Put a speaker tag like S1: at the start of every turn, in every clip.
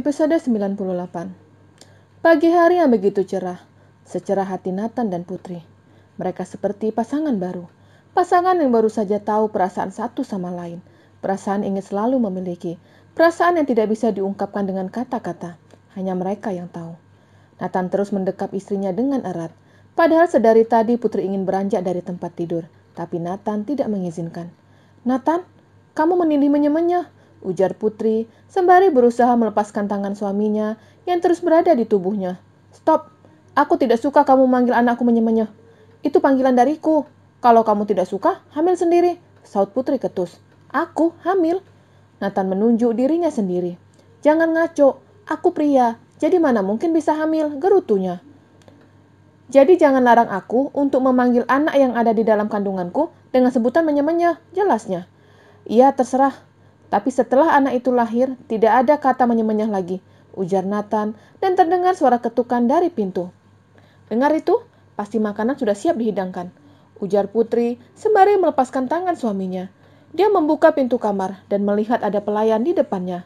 S1: Episode 98 Pagi hari yang begitu cerah, secerah hati Nathan dan Putri. Mereka seperti pasangan baru. Pasangan yang baru saja tahu perasaan satu sama lain. Perasaan ingin selalu memiliki. Perasaan yang tidak bisa diungkapkan dengan kata-kata. Hanya mereka yang tahu. Nathan terus mendekap istrinya dengan erat. Padahal sedari tadi Putri ingin beranjak dari tempat tidur. Tapi Nathan tidak mengizinkan. Nathan, kamu menindih menyemenyah ujar Putri sembari berusaha melepaskan tangan suaminya yang terus berada di tubuhnya. Stop, aku tidak suka kamu manggil anakku menyemenyeh. Itu panggilan dariku. Kalau kamu tidak suka, hamil sendiri, saut Putri ketus. Aku hamil. Nathan menunjuk dirinya sendiri. Jangan ngaco, aku pria, jadi mana mungkin bisa hamil, gerutunya. Jadi jangan larang aku untuk memanggil anak yang ada di dalam kandunganku dengan sebutan menyemenyah, jelasnya. Iya, terserah. Tapi setelah anak itu lahir, tidak ada kata menyemenyah lagi, ujar Nathan, dan terdengar suara ketukan dari pintu. Dengar itu, pasti makanan sudah siap dihidangkan, ujar Putri sembari melepaskan tangan suaminya. Dia membuka pintu kamar dan melihat ada pelayan di depannya.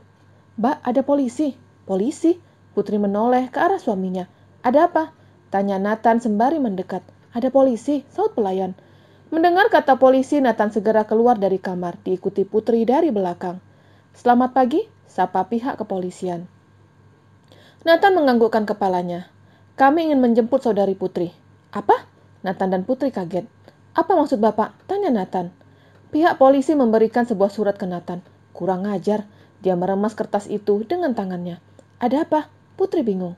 S1: Mbak, ada polisi. Polisi? Putri menoleh ke arah suaminya. Ada apa? Tanya Nathan sembari mendekat. Ada polisi, saut pelayan. Mendengar kata polisi, Nathan segera keluar dari kamar, diikuti Putri dari belakang. Selamat pagi, sapa pihak kepolisian. Nathan menganggukkan kepalanya. Kami ingin menjemput saudari Putri. Apa? Nathan dan Putri kaget. Apa maksud Bapak? Tanya Nathan. Pihak polisi memberikan sebuah surat ke Nathan. Kurang ajar, dia meremas kertas itu dengan tangannya. Ada apa? Putri bingung.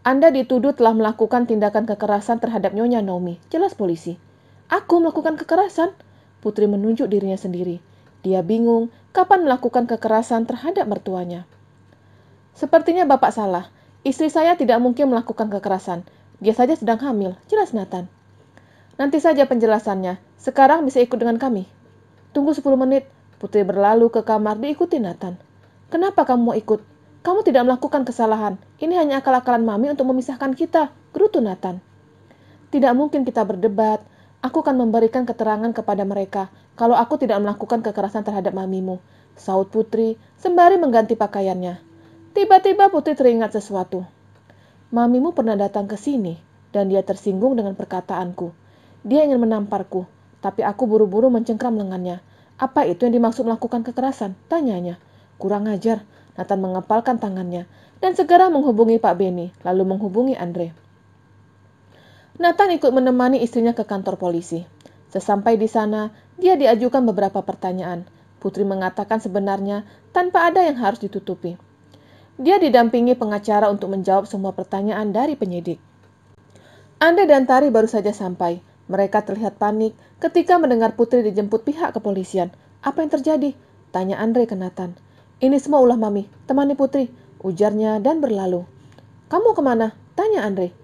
S1: Anda dituduh telah melakukan tindakan kekerasan terhadap Nyonya Naomi, jelas polisi. Aku melakukan kekerasan. Putri menunjuk dirinya sendiri. Dia bingung kapan melakukan kekerasan terhadap mertuanya. Sepertinya Bapak salah. Istri saya tidak mungkin melakukan kekerasan. Dia saja sedang hamil, jelas Nathan. Nanti saja penjelasannya. Sekarang bisa ikut dengan kami. Tunggu 10 menit. Putri berlalu ke kamar diikuti Nathan. Kenapa kamu mau ikut? Kamu tidak melakukan kesalahan. Ini hanya akal-akalan mami untuk memisahkan kita, gerutu Nathan. Tidak mungkin kita berdebat, Aku akan memberikan keterangan kepada mereka kalau aku tidak melakukan kekerasan terhadap mamimu, saut putri sembari mengganti pakaiannya. Tiba-tiba putri teringat sesuatu. Mamimu pernah datang ke sini dan dia tersinggung dengan perkataanku. Dia ingin menamparku, tapi aku buru-buru mencengkram lengannya. Apa itu yang dimaksud melakukan kekerasan? Tanyanya. Kurang ajar, Nathan mengepalkan tangannya dan segera menghubungi Pak Beni, lalu menghubungi Andre. Nathan ikut menemani istrinya ke kantor polisi. Sesampai di sana, dia diajukan beberapa pertanyaan. Putri mengatakan sebenarnya tanpa ada yang harus ditutupi. Dia didampingi pengacara untuk menjawab semua pertanyaan dari penyidik. Anda dan Tari baru saja sampai. Mereka terlihat panik ketika mendengar Putri dijemput pihak kepolisian. Apa yang terjadi? Tanya Andre ke Nathan. Ini semua ulah Mami, temani Putri. Ujarnya dan berlalu. Kamu kemana? Tanya Andre.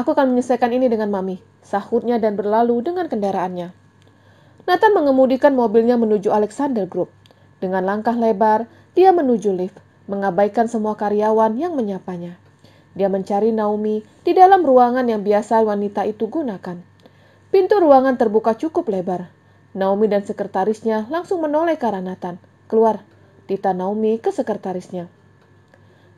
S1: Aku akan menyelesaikan ini dengan mami, sahutnya dan berlalu dengan kendaraannya. Nathan mengemudikan mobilnya menuju Alexander Group. Dengan langkah lebar, dia menuju lift, mengabaikan semua karyawan yang menyapanya. Dia mencari Naomi di dalam ruangan yang biasa wanita itu gunakan. Pintu ruangan terbuka cukup lebar. Naomi dan sekretarisnya langsung menoleh ke arah Nathan. Keluar, tita Naomi ke sekretarisnya.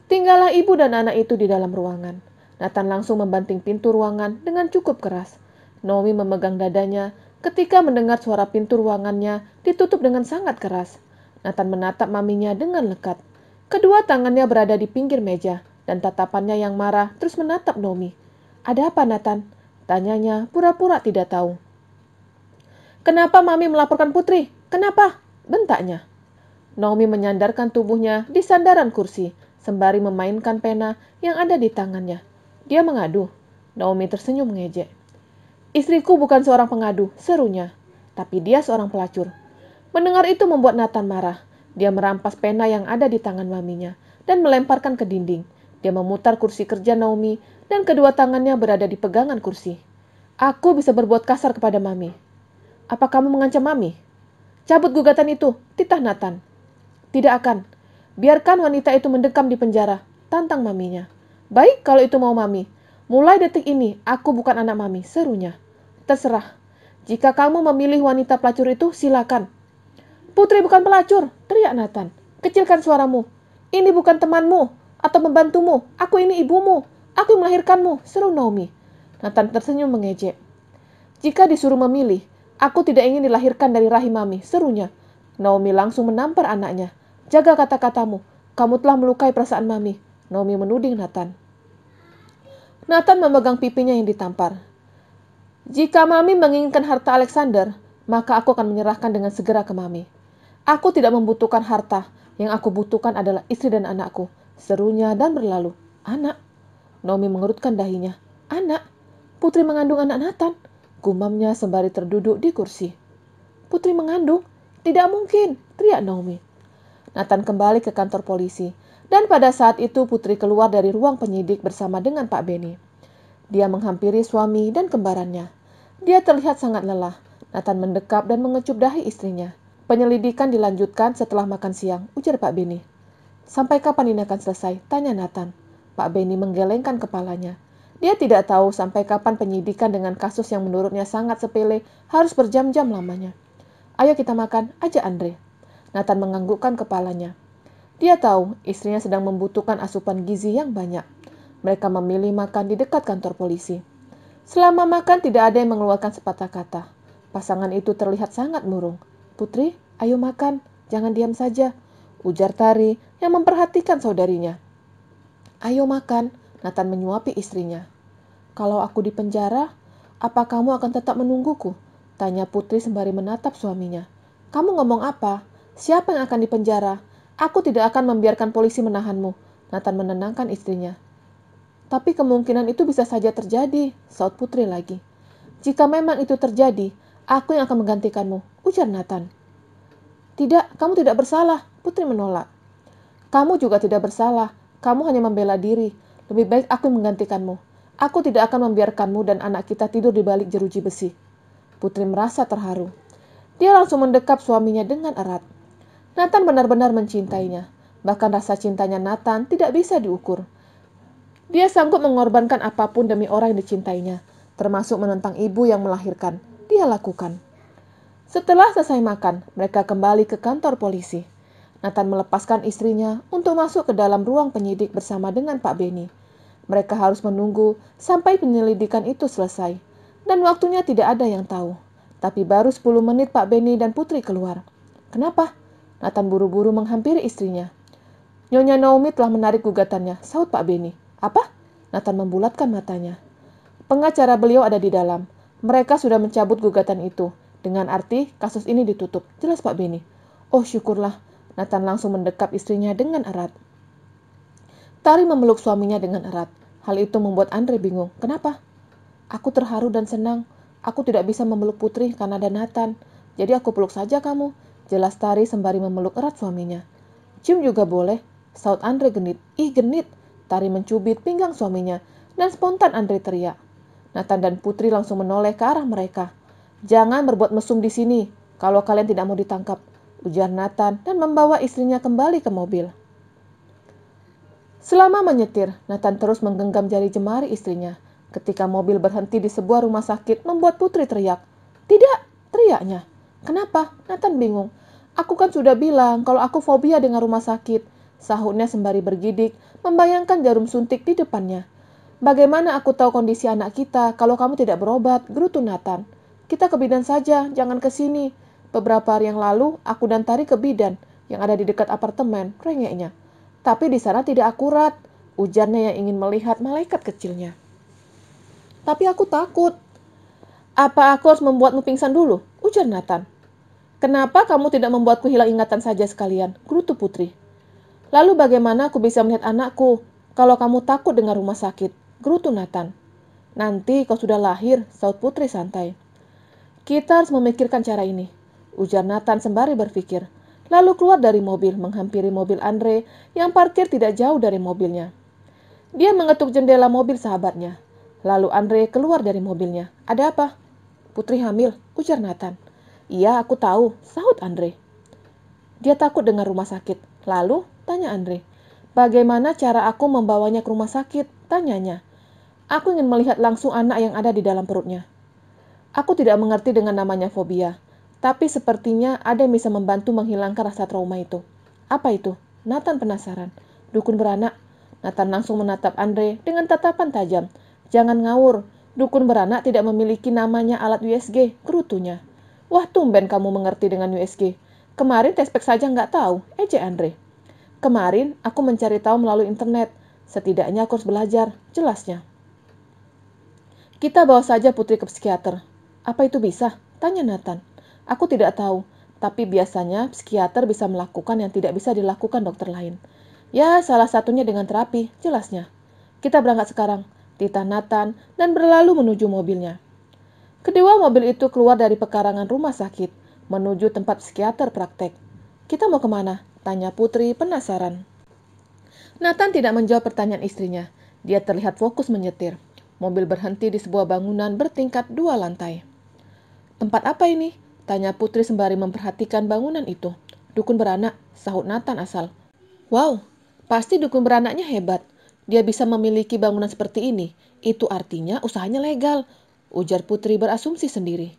S1: Tinggallah ibu dan anak itu di dalam ruangan. Nathan langsung membanting pintu ruangan dengan cukup keras. Naomi memegang dadanya ketika mendengar suara pintu ruangannya ditutup dengan sangat keras. Nathan menatap maminya dengan lekat. Kedua tangannya berada di pinggir meja dan tatapannya yang marah terus menatap Naomi. Ada apa Nathan? Tanyanya pura-pura tidak tahu. Kenapa mami melaporkan putri? Kenapa? Bentaknya. Naomi menyandarkan tubuhnya di sandaran kursi sembari memainkan pena yang ada di tangannya. Dia mengadu. Naomi tersenyum mengejek. Istriku bukan seorang pengadu, serunya. Tapi dia seorang pelacur. Mendengar itu membuat Nathan marah. Dia merampas pena yang ada di tangan maminya dan melemparkan ke dinding. Dia memutar kursi kerja Naomi dan kedua tangannya berada di pegangan kursi. Aku bisa berbuat kasar kepada mami. Apa kamu mengancam mami? Cabut gugatan itu, titah Nathan. Tidak akan. Biarkan wanita itu mendekam di penjara, tantang maminya. Baik kalau itu mau mami. Mulai detik ini, aku bukan anak mami, serunya. Terserah. Jika kamu memilih wanita pelacur itu, silakan. Putri bukan pelacur, teriak Nathan. Kecilkan suaramu. Ini bukan temanmu atau membantumu. Aku ini ibumu. Aku melahirkanmu, seru Naomi. Nathan tersenyum mengejek. Jika disuruh memilih, aku tidak ingin dilahirkan dari rahim mami, serunya. Naomi langsung menampar anaknya. Jaga kata-katamu. Kamu telah melukai perasaan mami. Naomi menuding Nathan. Nathan memegang pipinya yang ditampar. Jika Mami menginginkan harta Alexander, maka aku akan menyerahkan dengan segera ke Mami. Aku tidak membutuhkan harta. Yang aku butuhkan adalah istri dan anakku. Serunya dan berlalu. Anak. Naomi mengerutkan dahinya. Anak. Putri mengandung anak Nathan. Gumamnya sembari terduduk di kursi. Putri mengandung? Tidak mungkin, teriak Naomi. Nathan kembali ke kantor polisi. Dan pada saat itu Putri keluar dari ruang penyidik bersama dengan Pak Beni. Dia menghampiri suami dan kembarannya. Dia terlihat sangat lelah. Nathan mendekap dan mengecup dahi istrinya. Penyelidikan dilanjutkan setelah makan siang, ujar Pak Beni. Sampai kapan ini akan selesai? Tanya Nathan. Pak Beni menggelengkan kepalanya. Dia tidak tahu sampai kapan penyidikan dengan kasus yang menurutnya sangat sepele harus berjam-jam lamanya. Ayo kita makan, ajak Andre. Nathan menganggukkan kepalanya. Dia tahu istrinya sedang membutuhkan asupan gizi yang banyak. Mereka memilih makan di dekat kantor polisi. Selama makan tidak ada yang mengeluarkan sepatah kata. Pasangan itu terlihat sangat murung. Putri, ayo makan, jangan diam saja. Ujar Tari yang memperhatikan saudarinya. Ayo makan, Nathan menyuapi istrinya. Kalau aku di penjara, apa kamu akan tetap menungguku? Tanya Putri sembari menatap suaminya. Kamu ngomong apa? Siapa yang akan dipenjara? Aku tidak akan membiarkan polisi menahanmu, Nathan menenangkan istrinya. Tapi kemungkinan itu bisa saja terjadi, saut putri lagi. Jika memang itu terjadi, aku yang akan menggantikanmu, ujar Nathan. Tidak, kamu tidak bersalah, putri menolak. Kamu juga tidak bersalah, kamu hanya membela diri. Lebih baik aku yang menggantikanmu. Aku tidak akan membiarkanmu dan anak kita tidur di balik jeruji besi. Putri merasa terharu. Dia langsung mendekap suaminya dengan erat. Nathan benar-benar mencintainya. Bahkan rasa cintanya Nathan tidak bisa diukur. Dia sanggup mengorbankan apapun demi orang yang dicintainya, termasuk menentang ibu yang melahirkan. Dia lakukan. Setelah selesai makan, mereka kembali ke kantor polisi. Nathan melepaskan istrinya untuk masuk ke dalam ruang penyidik bersama dengan Pak Benny. Mereka harus menunggu sampai penyelidikan itu selesai. Dan waktunya tidak ada yang tahu. Tapi baru 10 menit Pak Benny dan Putri keluar. Kenapa? Nathan buru-buru menghampiri istrinya. Nyonya Naomi telah menarik gugatannya, saut Pak Beni. Apa? Nathan membulatkan matanya. Pengacara beliau ada di dalam. Mereka sudah mencabut gugatan itu. Dengan arti, kasus ini ditutup. Jelas Pak Beni. Oh syukurlah. Nathan langsung mendekap istrinya dengan erat. Tari memeluk suaminya dengan erat. Hal itu membuat Andre bingung. Kenapa? Aku terharu dan senang. Aku tidak bisa memeluk putri karena ada Nathan. Jadi aku peluk saja kamu. Jelas Tari sembari memeluk erat suaminya. Cium juga boleh. Saut Andre genit. Ih genit. Tari mencubit pinggang suaminya dan spontan Andre teriak. Nathan dan Putri langsung menoleh ke arah mereka. Jangan berbuat mesum di sini kalau kalian tidak mau ditangkap, ujar Nathan dan membawa istrinya kembali ke mobil. Selama menyetir, Nathan terus menggenggam jari jemari istrinya. Ketika mobil berhenti di sebuah rumah sakit membuat Putri teriak. Tidak, teriaknya. Kenapa? Nathan bingung. Aku kan sudah bilang kalau aku fobia dengan rumah sakit. Sahutnya sembari bergidik, membayangkan jarum suntik di depannya. Bagaimana aku tahu kondisi anak kita kalau kamu tidak berobat, gerutu Nathan. Kita ke bidan saja, jangan ke sini. Beberapa hari yang lalu, aku dan Tari ke bidan yang ada di dekat apartemen, rengeknya. Tapi di sana tidak akurat, ujarnya yang ingin melihat malaikat kecilnya. Tapi aku takut. Apa aku harus membuatmu pingsan dulu? Ujar Nathan. Kenapa kamu tidak membuatku hilang ingatan saja sekalian? Gerutu putri. Lalu bagaimana aku bisa melihat anakku kalau kamu takut dengan rumah sakit? Gerutu Nathan. Nanti kau sudah lahir, saut putri santai. Kita harus memikirkan cara ini, ujar Nathan sembari berpikir. Lalu keluar dari mobil, menghampiri mobil Andre yang parkir tidak jauh dari mobilnya. Dia mengetuk jendela mobil sahabatnya. Lalu Andre keluar dari mobilnya. Ada apa? Putri hamil, ujar Nathan. Iya, aku tahu, sahut Andre. Dia takut dengan rumah sakit. Lalu, tanya Andre. Bagaimana cara aku membawanya ke rumah sakit? Tanyanya. Aku ingin melihat langsung anak yang ada di dalam perutnya. Aku tidak mengerti dengan namanya fobia, tapi sepertinya ada yang bisa membantu menghilangkan rasa trauma itu. Apa itu? Nathan penasaran. Dukun beranak. Nathan langsung menatap Andre dengan tatapan tajam. Jangan ngawur, dukun beranak tidak memiliki namanya alat USG, kerutunya. Wah, tumben kamu mengerti dengan USG. Kemarin tespek saja nggak tahu, Eje eh, Andre. Kemarin aku mencari tahu melalui internet. Setidaknya aku harus belajar, jelasnya. Kita bawa saja putri ke psikiater. Apa itu bisa? Tanya Nathan. Aku tidak tahu, tapi biasanya psikiater bisa melakukan yang tidak bisa dilakukan dokter lain. Ya, salah satunya dengan terapi, jelasnya. Kita berangkat sekarang, Tita Nathan, dan berlalu menuju mobilnya. Kedua mobil itu keluar dari pekarangan rumah sakit, menuju tempat psikiater praktek. Kita mau kemana? Tanya Putri penasaran. Nathan tidak menjawab pertanyaan istrinya. Dia terlihat fokus menyetir. Mobil berhenti di sebuah bangunan bertingkat dua lantai. Tempat apa ini? Tanya Putri sembari memperhatikan bangunan itu. Dukun beranak, sahut Nathan asal. Wow, pasti dukun beranaknya hebat. Dia bisa memiliki bangunan seperti ini. Itu artinya usahanya legal. Ujar Putri berasumsi sendiri.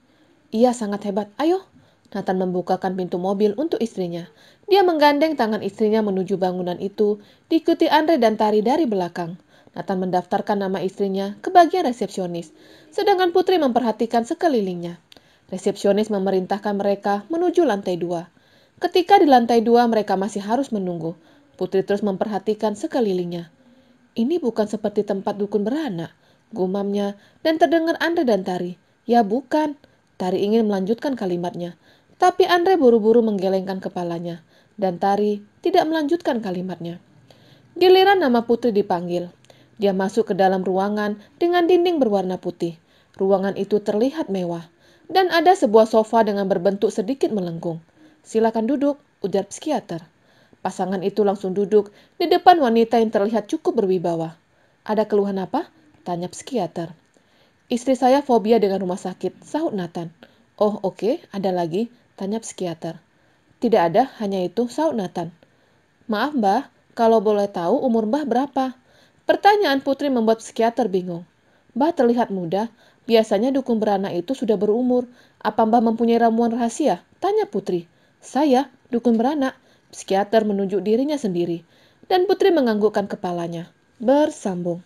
S1: Ia sangat hebat. Ayo. Nathan membukakan pintu mobil untuk istrinya. Dia menggandeng tangan istrinya menuju bangunan itu, diikuti Andre dan Tari dari belakang. Nathan mendaftarkan nama istrinya ke bagian resepsionis, sedangkan Putri memperhatikan sekelilingnya. Resepsionis memerintahkan mereka menuju lantai dua. Ketika di lantai dua mereka masih harus menunggu. Putri terus memperhatikan sekelilingnya. Ini bukan seperti tempat dukun beranak gumamnya, dan terdengar Andre dan Tari. Ya bukan. Tari ingin melanjutkan kalimatnya, tapi Andre buru-buru menggelengkan kepalanya, dan Tari tidak melanjutkan kalimatnya. Giliran nama putri dipanggil. Dia masuk ke dalam ruangan dengan dinding berwarna putih. Ruangan itu terlihat mewah, dan ada sebuah sofa dengan berbentuk sedikit melengkung. Silakan duduk, ujar psikiater. Pasangan itu langsung duduk di depan wanita yang terlihat cukup berwibawa. Ada keluhan apa? Tanya psikiater. Istri saya fobia dengan rumah sakit, sahut Nathan. Oh oke, okay. ada lagi? Tanya psikiater. Tidak ada, hanya itu, sahut Nathan. Maaf mbah, kalau boleh tahu umur mbah berapa? Pertanyaan putri membuat psikiater bingung. Mbah terlihat muda, biasanya dukun beranak itu sudah berumur. Apa mbah mempunyai ramuan rahasia? Tanya putri. Saya, dukun beranak. Psikiater menunjuk dirinya sendiri. Dan putri menganggukkan kepalanya. Bersambung.